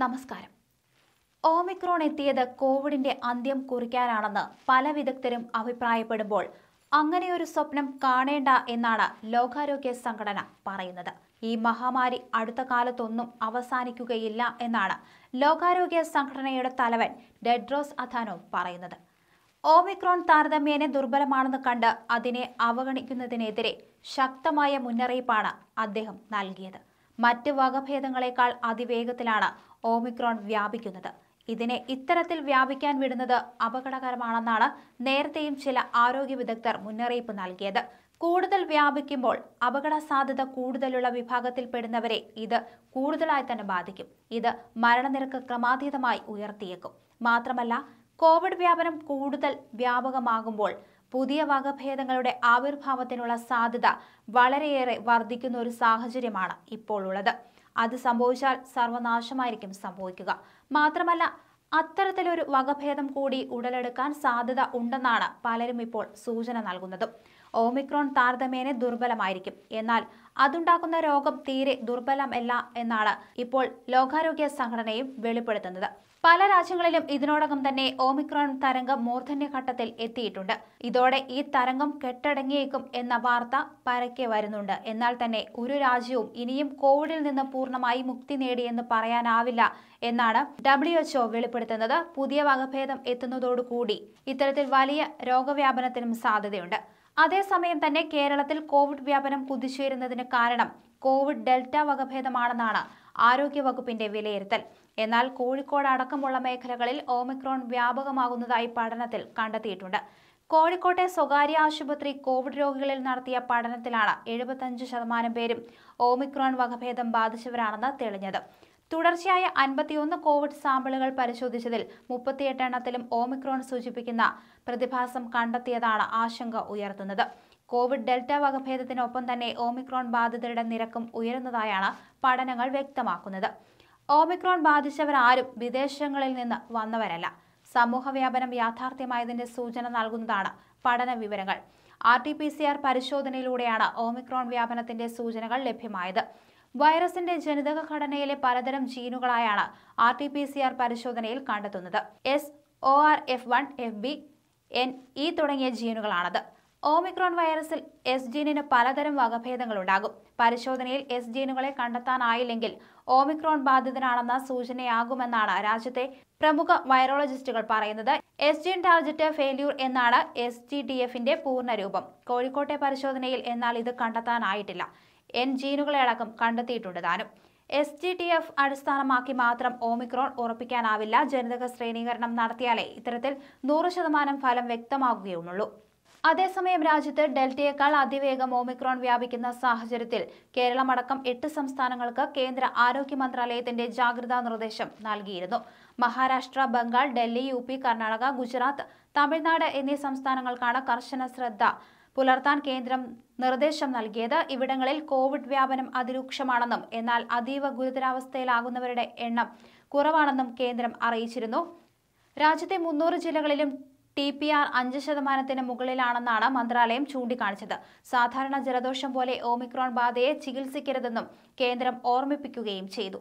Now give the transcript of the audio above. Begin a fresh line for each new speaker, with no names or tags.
നമസ്കാരം ഓമിക്രോൺ എത്തിയത് കോവിഡിന്റെ അന്ത്യം കുറിക്കാനാണെന്ന് പല വിദഗ്ധരും അഭിപ്രായപ്പെടുമ്പോൾ അങ്ങനെയൊരു സ്വപ്നം കാണേണ്ട എന്നാണ് ലോകാരോഗ്യ സംഘടന പറയുന്നത് ഈ മഹാമാരി അടുത്ത കാലത്തൊന്നും അവസാനിക്കുകയില്ല എന്നാണ് ലോകാരോഗ്യ സംഘടനയുടെ തലവൻ ഡെഡ്രോസ് അഥാനോ പറയുന്നത് ഓമിക്രോൺ താരതമ്യേന ദുർബലമാണെന്ന് കണ്ട് അതിനെ അവഗണിക്കുന്നതിനെതിരെ ശക്തമായ മുന്നറിയിപ്പാണ് അദ്ദേഹം നൽകിയത് മറ്റ് വകഭേദങ്ങളെക്കാൾ അതിവേഗത്തിലാണ് ഓമിക്രോൺ വ്യാപിക്കുന്നത് ഇതിനെ ഇത്തരത്തിൽ വ്യാപിക്കാൻ വിടുന്നത് അപകടകരമാണെന്നാണ് നേരത്തെയും ചില ആരോഗ്യ വിദഗ്ധർ മുന്നറിയിപ്പ് നൽകിയത് കൂടുതൽ വ്യാപിക്കുമ്പോൾ അപകട സാധ്യത കൂടുതലുള്ള വിഭാഗത്തിൽപ്പെടുന്നവരെ ഇത് കൂടുതലായി തന്നെ ബാധിക്കും ഇത് മരണനിരക്ക് ക്രമാതീതമായി ഉയർത്തിയേക്കും മാത്രമല്ല കോവിഡ് വ്യാപനം കൂടുതൽ വ്യാപകമാകുമ്പോൾ പുതിയ വകഭേദങ്ങളുടെ ആവിർഭാവത്തിനുള്ള സാധ്യത വളരെയേറെ വർദ്ധിക്കുന്ന ഒരു സാഹചര്യമാണ് ഇപ്പോൾ ഉള്ളത് അത് സംഭവിച്ചാൽ സർവനാശമായിരിക്കും സംഭവിക്കുക മാത്രമല്ല അത്തരത്തിലൊരു വകഭേദം കൂടി ഉടലെടുക്കാൻ സാധ്യത ഉണ്ടെന്നാണ് പലരും ഇപ്പോൾ സൂചന നൽകുന്നത് ഓമിക്രോൺ താരതമ്യേന ദുർബലമായിരിക്കും എന്നാൽ അതുണ്ടാക്കുന്ന രോഗം തീരെ ദുർബലമല്ല എന്നാണ് ഇപ്പോൾ ലോകാരോഗ്യ സംഘടനയും വെളിപ്പെടുത്തുന്നത് പല രാജ്യങ്ങളിലും ഇതിനോടകം തന്നെ ഓമിക്രോൺ തരംഗം മൂർധന്യഘട്ടത്തിൽ എത്തിയിട്ടുണ്ട് ഇതോടെ ഈ തരംഗം കെട്ടടങ്ങിയേക്കും എന്ന വാർത്ത പരക്കെ വരുന്നുണ്ട് എന്നാൽ തന്നെ ഒരു രാജ്യവും ഇനിയും കോവിഡിൽ നിന്ന് പൂർണ്ണമായി മുക്തി നേടിയെന്ന് പറയാനാവില്ല എന്നാണ് ഡബ്ല്യു എച്ച്ഒ വെളിപ്പെടുത്തുന്നത് പുതിയ വകഭേദം എത്തുന്നതോടുകൂടി ഇത്തരത്തിൽ വലിയ രോഗവ്യാപനത്തിനും സാധ്യതയുണ്ട് അതേസമയം തന്നെ കേരളത്തിൽ കോവിഡ് വ്യാപനം കുതിച്ചുയരുന്നതിന് കാരണം കോവിഡ് ഡെൽറ്റ വകഭേദമാണെന്നാണ് ആരോഗ്യവകുപ്പിന്റെ വിലയിരുത്തൽ എന്നാൽ കോഴിക്കോട് അടക്കമുള്ള മേഖലകളിൽ ഓമിക്രോൺ വ്യാപകമാകുന്നതായി പഠനത്തിൽ കണ്ടെത്തിയിട്ടുണ്ട് കോഴിക്കോട്ടെ സ്വകാര്യ ആശുപത്രി കോവിഡ് രോഗികളിൽ നടത്തിയ പഠനത്തിലാണ് എഴുപത്തഞ്ച് ശതമാനം പേരും ഓമിക്രോൺ വകഭേദം ബാധിച്ചവരാണെന്ന് തെളിഞ്ഞത് തുടർച്ചയായ അൻപത്തിയൊന്ന് കോവിഡ് സാമ്പിളുകൾ പരിശോധിച്ചതിൽ മുപ്പത്തിയെട്ട് എണ്ണത്തിലും ഓമിക്രോൺ സൂചിപ്പിക്കുന്ന പ്രതിഭാസം കണ്ടെത്തിയതാണ് ആശങ്ക ഉയർത്തുന്നത് കോവിഡ് ഡെൽറ്റ വകഭേദത്തിനൊപ്പം തന്നെ ഓമിക്രോൺ ബാധിതരുടെ നിരക്കും ഉയരുന്നതായാണ് പഠനങ്ങൾ വ്യക്തമാക്കുന്നത് ഓമിക്രോൺ ബാധിച്ചവരാരും വിദേശങ്ങളിൽ നിന്ന് വന്നവരല്ല സമൂഹ വ്യാപനം യാഥാർത്ഥ്യമായതിന്റെ സൂചന നൽകുന്നതാണ് പഠന വിവരങ്ങൾ R T P C R പരിശോധനയിലൂടെയാണ് ഓമിക്രോൺ വ്യാപനത്തിന്റെ സൂചനകൾ ലഭ്യമായത് വൈറസിന്റെ ജനിതക ഘടനയിലെ പലതരം ജീനുകളായാണ് R T P C R പരിശോധനയിൽ കണ്ടെത്തുന്നത് S O R F one F B N E തുടങ്ങിയ ജീനുകളാണത് ഓമിക്രോൺ വൈറസിൽ എസ് ജീനിന് പലതരം വകഭേദങ്ങളുണ്ടാകും പരിശോധനയിൽ എസ് ജീനുകളെ കണ്ടെത്താനായില്ലെങ്കിൽ ഓമിക്രോൺ ബാധിതനാണെന്ന സൂചനയാകുമെന്നാണ് രാജ്യത്തെ പ്രമുഖ വൈറോളജിസ്റ്റുകൾ പറയുന്നത് എസ് ജീൻ ടാർജറ്റ് ഫെയിലൂർ എന്നാണ് എസ് ജി ഡി എഫിന്റെ പൂർണ്ണരൂപം കോഴിക്കോട്ടെ പരിശോധനയിൽ എന്നാൽ ഇത് കണ്ടെത്താനായിട്ടില്ല എൻ ജീനുകളെയടക്കം കണ്ടെത്തിയിട്ടുണ്ട് താനും എസ് ജി ടി എഫ് അടിസ്ഥാനമാക്കി മാത്രം ഓമിക്രോൺ ഉറപ്പിക്കാനാവില്ല ജനിതക ശ്രേണീകരണം നടത്തിയാലേ ഇത്തരത്തിൽ നൂറ് ശതമാനം ഫലം വ്യക്തമാകുകയുള്ളൂ അതേസമയം രാജ്യത്ത് ഡെൽറ്റയേക്കാൾ അതിവേഗം ഓമിക്രോൺ വ്യാപിക്കുന്ന സാഹചര്യത്തിൽ കേരളമടക്കം എട്ട് സംസ്ഥാനങ്ങൾക്ക് കേന്ദ്ര ആരോഗ്യ മന്ത്രാലയത്തിന്റെ ജാഗ്രതാ നിർദ്ദേശം നൽകിയിരുന്നു മഹാരാഷ്ട്ര ബംഗാൾ ഡൽഹി യു കർണാടക ഗുജറാത്ത് തമിഴ്നാട് എന്നീ സംസ്ഥാനങ്ങൾക്കാണ് കർശന ശ്രദ്ധ പുലർത്താൻ കേന്ദ്രം നിർദ്ദേശം നൽകിയത് ഇവിടങ്ങളിൽ കോവിഡ് വ്യാപനം അതിരൂക്ഷമാണെന്നും എന്നാൽ അതീവ ഗുരുതരാവസ്ഥയിലാകുന്നവരുടെ എണ്ണം കുറവാണെന്നും കേന്ദ്രം അറിയിച്ചിരുന്നു രാജ്യത്തെ മുന്നൂറ് ജില്ലകളിലും ടി പി ആർ അഞ്ച് ശതമാനത്തിന് മുകളിലാണെന്നാണ് മന്ത്രാലയം ചൂണ്ടിക്കാണിച്ചത് സാധാരണ ജലദോഷം പോലെ ഓമിക്രോൺ ബാധയെ ചികിത്സിക്കരുതെന്നും കേന്ദ്രം ഓർമ്മിപ്പിക്കുകയും ചെയ്തു